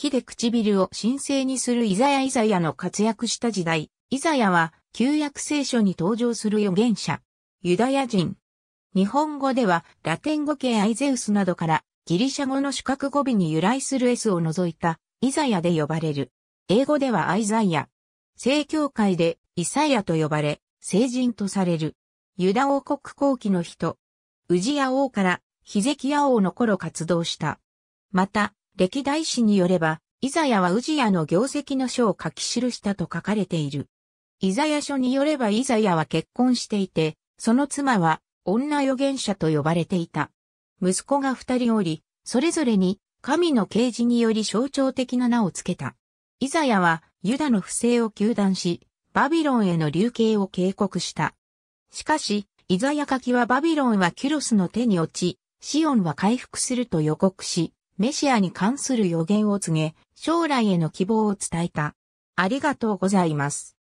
火で唇を神聖にするイザヤイザヤの活躍した時代、イザヤは旧約聖書に登場する預言者、ユダヤ人。日本語ではラテン語系アイゼウスなどからギリシャ語の主格語尾に由来する S を除いたイザヤで呼ばれる。英語ではアイザイヤ。正教会でイサヤと呼ばれ、聖人とされる。ユダ王国後期の人。宇治ヤ王からヒゼキヤ王の頃活動した。また、歴代史によれば、イザヤは氏家の業績の書を書き記したと書かれている。イザヤ書によればイザヤは結婚していて、その妻は女預言者と呼ばれていた。息子が二人おり、それぞれに神の啓示により象徴的な名を付けた。イザヤはユダの不正を求断し、バビロンへの流刑を警告した。しかし、イザヤ書きはバビロンはキュロスの手に落ち、シオンは回復すると予告し、メシアに関する予言を告げ、将来への希望を伝えた。ありがとうございます。